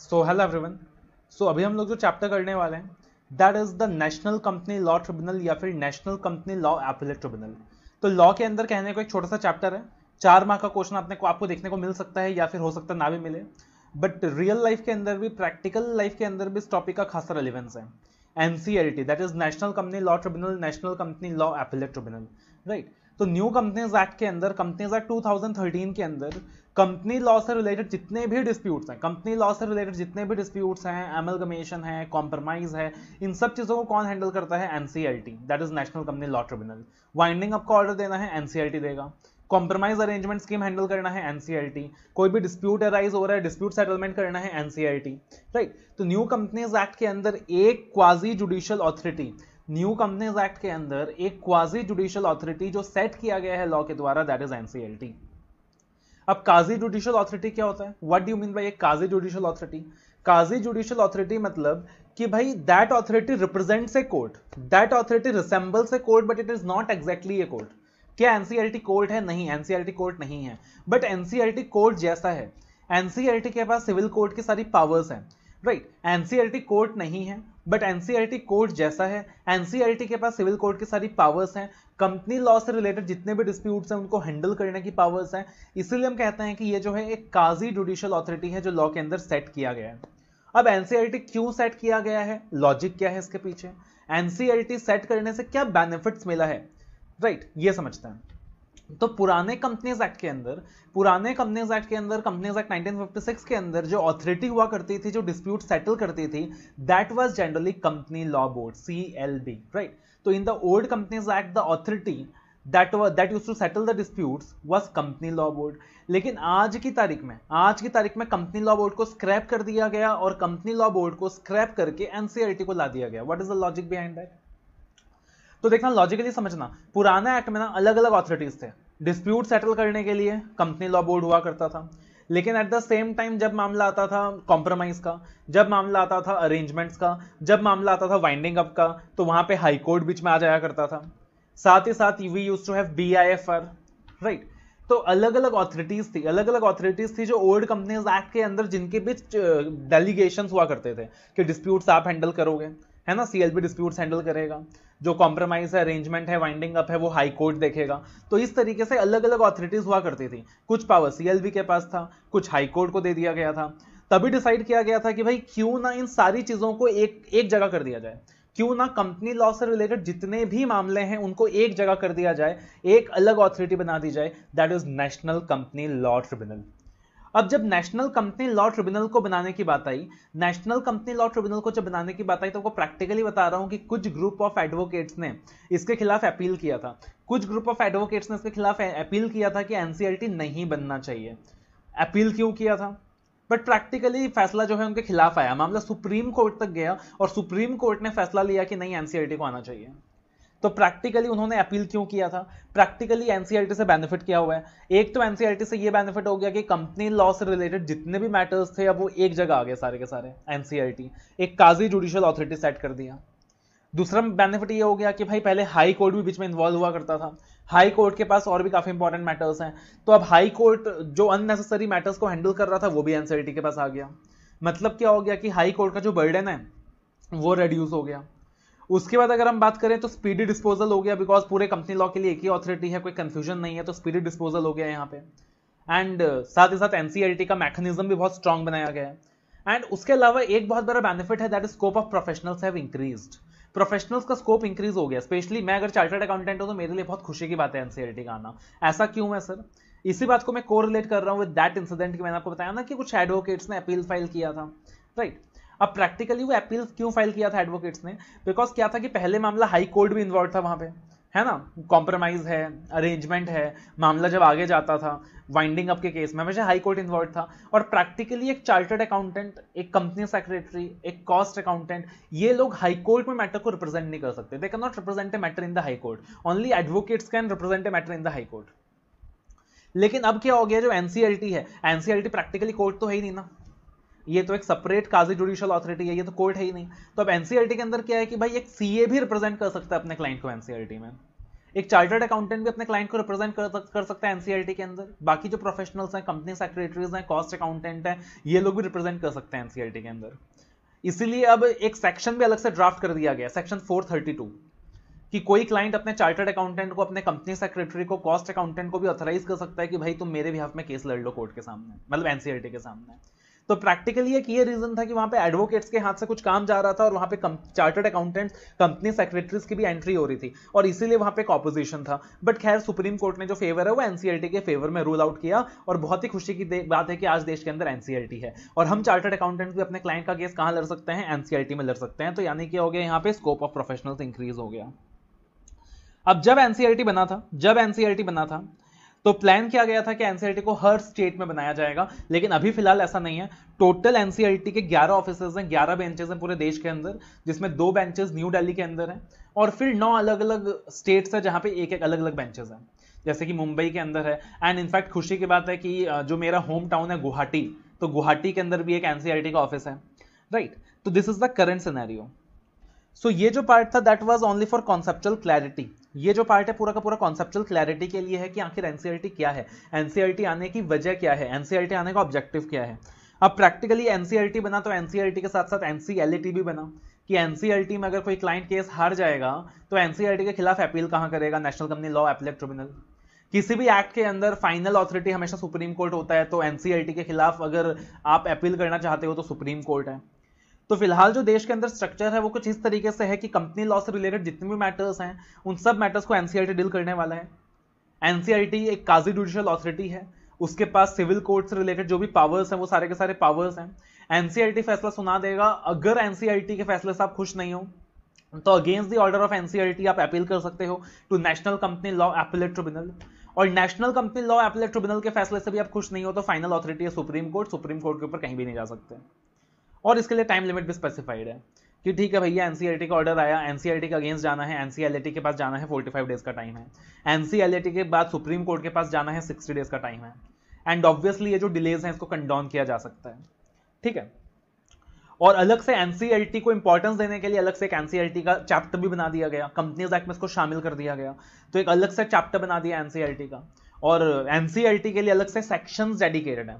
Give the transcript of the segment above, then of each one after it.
So hello everyone so अभी हम लोग जो चैप्टर करने वाले हैं that is the national company law tribunal या फिर national company law appellate tribunal तो लॉ के अंदर कहने को एक छोटा सा चैप्टर है चार माह का क्वेश्चन आपने को आपको देखने को मिल सकता है या फिर हो सकता है ना भी मिले बट रियल लाइफ के अंदर भी प्रैक्टिकल लाइफ के अंदर भी इस टॉपिक का खासा रेलिवेंस है N C L T that is national company law tribunal national company law appellate tribunal right तो न्यू कंपनीज एक्ट के अंदर कंपनीज एक्ट 2013 के अंदर कंपनी लॉ से रिलेटेड जितने भी डिस्प्यूट्स हैं कंपनी लॉ से रिलेटेड जितने भी डिस्प्यूट्स हैं एमलगमेशन है कॉम्प्रोमाइज है इन सब चीज़ों को कौन हैंडल करता है NCLT that is national company law tribunal winding up का ऑर्डर देना है एनसीएलटी देगा कॉम्प्रोमाइज अरेंजमेंट स्कीम हैंडल करना है एनसीएलटी कोई भी डिस्प्यूट अराइज हो रहा है डिस्प्यूट सेटलमेंट करना है एनसीएलटी राइट तो न्यू कंपनीज एक्ट के अंदर एक quasi judicial authority new companies act के अंदर एक क्वाजी जुडिशियल अथॉरिटी जो सेट किया गया है लॉ के द्वारा दैट इज एनसीएलटी अब काजी जुडिशियल अथॉरिटी क्या होता है what do you mean by a quasi judicial authority quasi judicial authority मतलब कि भाई that authority represents a court that authority resembles a court but it is not exactly a court क्या NCLT court है नहीं NCLT court नहीं है but NCLT court जैसा है एनसीएलटी के पास सिविल कोर्ट की सारी पावर्स हैं राइट एनसीएलटी कोर्ट नहीं है बट एनसीईआरटी कोर्ट जैसा है एनसीईआरटी e के पास सिविल कोर्ट की सारी पावर्स हैं कंपनी लॉ से रिलेटेड जितने भी डिस्प्यूट्स हैं उनको हैंडल करने की पावर्स हैं इसीलिए हम कहते हैं कि ये जो है एक काजी जुडिशियल अथॉरिटी है जो लॉ के अंदर सेट किया गया है अब एनसीईआरटी e क्यों सेट किया गया है लॉजिक क्या है इसके पीछे एनसीईआरटी सेट e करने से क्या बेनिफिट्स मिला है राइट right, ये समझते हैं तो पुराने कंपनीज एक्ट के अंदर पुराने कंपनीज एक्ट के अंदर कंपनीज एक्ट 1956 के अंदर जो ऑथोरिटी हुआ करती थी जो डिस्प्यूट सेटल करती थी that was generally company law board C L B right तो in the old companies act the authority that that use to settle the dispute was company law board लेकिन आज की तारीख में आज की तारीख में कंपनी लॉ बोर्ड को स्क्रैप कर दिया गया और कंपनी लॉ बोर्ड को स्क्रैप करके एनसीआरटी e को ला दिया गया what is the logic behind that तो देखना लॉजिकली समझना पुराना एक्ट में ना अलग अलग ऑथोरिटीज थे डिस्प्यूट सेटल करने के लिए कंपनी लॉ बोर्ड हुआ करता था लेकिन एट द सेम टाइम जब मामला आता था कॉम्प्रोमाइज का जब मामला आता था अरेंजमेंट्स का जब मामला आता था वाइंडिंग अप का तो वहां पे हाई कोर्ट बीच में आ जाया करता था साथ ही साथ we use to have B I F R right तो अलग अलग ऑथोरिटीज थी अलग अलग ऑथोरिटीज थी जो ओल्ड कंपनीज एक्ट के अंदर जिनके बीच डेलीगेशन हुआ करते थे कि डिस्प्यूट्स आप हैंडल करोगे है ना C L B dispute handle करेगा जो कॉम्प्रोमाइज है अरेंजमेंट है वाइंडिंग अप है वो हाई कोर्ट देखेगा तो इस तरीके से अलग अलग ऑथोरिटीज हुआ करती थी कुछ पावर सी के पास था कुछ हाई कोर्ट को दे दिया गया था तभी डिसाइड किया गया था कि भाई क्यों ना इन सारी चीज़ों को एक एक जगह कर दिया जाए क्यों ना कंपनी लॉ से रिलेटेड जितने भी मामले हैं उनको एक जगह कर दिया जाए एक अलग ऑथोरिटी बना दी जाए that is national company law tribunal अब जब नेशनल कंपनी लॉ ट्रिब्यूनल को बनाने की बात आई नेशनल कंपनी लॉ ट्रिब्यूनल को जब बनाने की बात आई तो आपको प्रैक्टिकली बता रहा हूं कि कुछ ग्रुप ऑफ एडवोकेट्स ने इसके खिलाफ अपील किया था कुछ ग्रुप ऑफ एडवोकेट्स ने इसके खिलाफ अपील किया था कि एनसीएलटी नहीं बनना चाहिए अपील क्यों किया था बट प्रैक्टिकली फैसला जो है उनके खिलाफ आया मामला सुप्रीम कोर्ट तक गया और सुप्रीम कोर्ट ने फैसला लिया कि नहीं एनसीएलटी को आना चाहिए तो प्रैक्टिकली उन्होंने अपील क्यों किया था प्रैक्टिकली एनसीआरटी e से बेनिफिट किया हुआ है एक तो एनसीआरटी e से ये बेनिफिट हो गया कि कंपनी लॉ से रिलेटेड जितने भी मैटर्स थे अब वो एक जगह आ गए सारे के सारे एनसीआरटी e एक काजी जुडिशियल अथॉरिटी सेट कर दिया दूसरा बेनिफिट ये हो गया कि भाई पहले हाई कोर्ट भी बीच में इन्वॉल्व हुआ करता था हाई कोर्ट के पास और भी काफ़ी इंपॉर्टेंट मैटर्स हैं तो अब हाई कोर्ट जो अननेसेसरी मैटर्स को हैंडल कर रहा था वो भी एनसीआरटी के पास आ गया मतलब क्या हो गया कि हाई कोर्ट का जो बर्डन है वो रिड्यूस हो गया उसके बाद अगर हम बात करें तो स्पीडी डिस्पोजल हो गया बिकॉज पूरे कंपनी लॉ के लिए एक ही ऑथोरिटी है कोई कंफ्यूजन नहीं है तो स्पीडी डिस्पोजल हो गया यहाँ पे एंड uh, साथ ही साथ एनसीएलटी का मैकेनिज्म भी बहुत स्ट्रांग बनाया गया है एंड उसके अलावा एक बहुत बड़ा बेनिफिट है that is scope of professionals have increased professionals का स्कोप इंक्रीज हो गया स्पेशली मैं अगर चार्टर्ड अकाउंटेंट हूँ तो मेरे लिए बहुत खुशी की बात है एनसीएलटी का आना ऐसा क्यों है सर इसी बात को मैं कोरिलेट कर रहा हूँ विद दैट इंसिडेंट कि मैंने आपको बताया ना कि कुछ एडवोकेट्स ने अपील फाइल किया था राइट right. अब प्रैक्टिकली वो अपील क्यों फाइल किया था एडवोकेट्स ने बिकॉज क्या था कि पहले मामला हाई कोर्ट भी इन्वॉल्व था वहां पे है ना कॉम्प्रोमाइज है अरेंजमेंट है मामला जब आगे जाता था वाइंडिंग अप के केस में हमेशा हाई कोर्ट इन्वॉल्व था और प्रैक्टिकली एक चार्टर्ड अकाउंटेंट एक कंपनी सेक्रेटरी एक कॉस्ट अकाउंटेंट ये लोग हाई कोर्ट में मैटर को रिप्रेजेंट नहीं कर सकते they can not represent a matter in the high court only advocates can represent a matter in the high court लेकिन अब क्या हो गया जो एनसीएलटी है एनसीएलटी प्रैक्टिकली कोर्ट तो है ही नहीं ना ये तो एक सेपरेट काजी जुडिशियल अथॉरिटी है ये तो कोर्ट है ही नहीं तो अब एनसीएलटी के अंदर क्या है कि भाई एक सीए भी रिप्रेजेंट कर सकता है अपने क्लाइंट को एनसीएलटी में एक चार्टर्ड अकाउंटेंट भी अपने क्लाइंट को रिप्रेजेंट कर, कर सकता है एनसीएलटी के अंदर बाकी जो प्रोफेशनल्स हैं कंपनी सेक्रेटरीज हैं कॉस्ट अकाउंटेंट हैं ये लोग भी रिप्रेजेंट कर सकते हैं एनसीएलटी के अंदर इसीलिए अब एक सेक्शन भी अलग से ड्राफ्ट कर दिया गया सेक्शन फोर कि कोई क्लाइंट अपने चार्टर्ड अकाउंटेंट को अपने कंपनी सेक्रेटरी को कॉस्ट अकाउंटेंट को भी ऑथराइज कर सकता है कि भाई तुम मेरे भी हाफ में केस लड़ लो कोर्ट के सामने मतलब एनसीएलटी के सामने तो प्रैक्टिकली एक ये रीजन था कि वहां पे एडवोकेट्स के हाथ से कुछ काम जा रहा था और वहां पे चार्टर्ड अकाउंटेंट्स कंपनी सेक्रेटरीज की भी एंट्री हो रही थी और इसीलिए वहां पे एक ऑपोजिशन था बट खैर सुप्रीम कोर्ट ने जो फेवर है वो एनसीएलटी के फेवर में रूल आउट किया और बहुत ही खुशी की बात है कि आज देश के अंदर एनसीएलटी है और हम चार्टर्ड अकाउंटेंट भी अपने क्लाइंट का केस कहां लड़ सकते हैं एनसीएलटी में लड़ सकते हैं तो यानी क्या हो गया यहाँ पे स्कोप ऑफ प्रोफेशनल्स इंक्रीज हो गया अब जब एनसीएलटी बना था जब एनसीएलटी बना था तो प्लान किया गया था कि एनसीएलटी e को हर स्टेट में बनाया जाएगा लेकिन अभी फिलहाल ऐसा नहीं है टोटल एनसीएलटी e के 11 ऑफिस हैं 11 बेंचेस हैं पूरे देश के अंदर जिसमें दो बेंचेस न्यू दिल्ली के अंदर हैं और फिर नौ अलग अलग स्टेट्स हैं जहां पे एक एक अलग अलग बेंचेस हैं जैसे कि मुंबई के अंदर है एंड इनफैक्ट खुशी की बात है कि जो मेरा होम टाउन है गुवाहाटी तो गुवाहाटी के अंदर भी एक एनसीआरटी e का ऑफिस है राइट तो this is the current scenario so ये जो पार्ट था that was only for conceptual clarity ये जो पार्ट है पूरा का पूरा कॉन्सेप्चुअल क्लैरिटी के लिए है कि आखिर एनसीईआरटी क्या है एनसीईआरटी आने की वजह क्या है एनसीईआरटी आने का ऑब्जेक्टिव क्या है अब प्रैक्टिकली एनसीईआरटी बना तो एनसीईआरटी के साथ साथ एनसीएलईटी भी बना कि एनसीईआरटी में अगर कोई क्लाइंट केस हार जाएगा तो एनसीईआरटी के खिलाफ अपील कहाँ करेगा national company law appellate tribunal किसी भी एक्ट के अंदर फाइनल अथॉरिटी हमेशा सुप्रीम कोर्ट होता है तो एनसीईआरटी के खिलाफ अगर आप अपील करना चाहते हो तो सुप्रीम कोर्ट है तो फिलहाल जो देश के अंदर स्ट्रक्चर है वो कुछ इस तरीके से है कि कंपनी लॉ से रिलेटेड जितने भी मैटर्स हैं उन सब मैटर्स को एनसीआरटी डील करने वाला है एनसीआरटी एक काजी जुडिशियल अथॉरिटी है उसके पास सिविल कोर्ट से रिलेटेड जो भी पावर्स हैं वो सारे के सारे पावर्स हैं एनसीआरटी फैसला सुना देगा अगर एनसीआरटी के फैसले से आप खुश नहीं हो तो against the order of NCLT आप अपील कर सकते हो to national company law appellate tribunal और national company law appellate tribunal के फैसले से भी आप खुश नहीं हो तो फाइनल अथॉरिटी है सुप्रीम कोर्ट सुप्रीम कोर्ट के ऊपर कहीं भी नहीं जा सकते और इसके लिए टाइम लिमिट भी स्पेसिफाइड है कि ठीक है भैया एनसीएलटी का ऑर्डर आया एनसीएलटी के अगेंस्ट जाना है एनसीएलटी के पास जाना है फोर्टी फाइव डेज का टाइम है एनसीएलटी के बाद सुप्रीम कोर्ट के पास जाना है सिक्सटी डेज का टाइम है एंड ऑब्वियसली ये जो डिलेज है इसको कंडाउन किया जा सकता है ठीक है और अलग से एनसीएलटी को इंपॉर्टेंस देने के लिए अलग से एक एनसीएलटी का चैप्टर भी बना दिया गया कंपनीज एक्ट में इसको शामिल कर दिया गया तो एक अलग से चैप्टर बना दिया एनसीएलटी का और एनसीएलटी के लिए अलग से सेक्शंस डेडिकेटेड है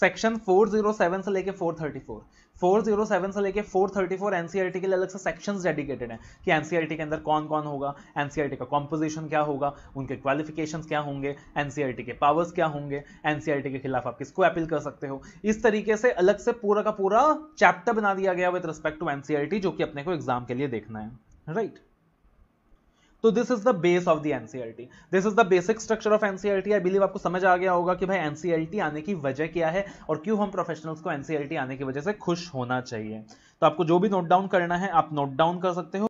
सेक्शन 407 से लेके 434 407 से लेके 434 एनसीईआरटी e के लिए अलग से सेक्शंस डेडिकेटेड हैं कि एनसीईआरटी e के अंदर कौन कौन होगा एनसीईआरटी e का कॉम्पोजिशन क्या होगा उनके क्वालिफिकेशंस क्या होंगे एनसीईआरटी के पावर्स क्या होंगे एनसीईआरटी के खिलाफ आप किसको अपील कर सकते हो इस तरीके से अलग से पूरा का पूरा चैप्टर बना दिया गया विद रिस्पेक्ट टू एनसीईआरटी जो कि अपने को एग्जाम के लिए देखना है राइट right? तो this is the base of the NCLT this is the basic structure of NCLT I believe आपको समझ आ गया होगा कि भाई एनसीएलटी आने की वजह क्या है और क्यों हम प्रोफेशनल्स को एनसीएलटी आने की वजह से खुश होना चाहिए तो आपको जो भी नोट डाउन करना है आप नोट डाउन कर सकते हो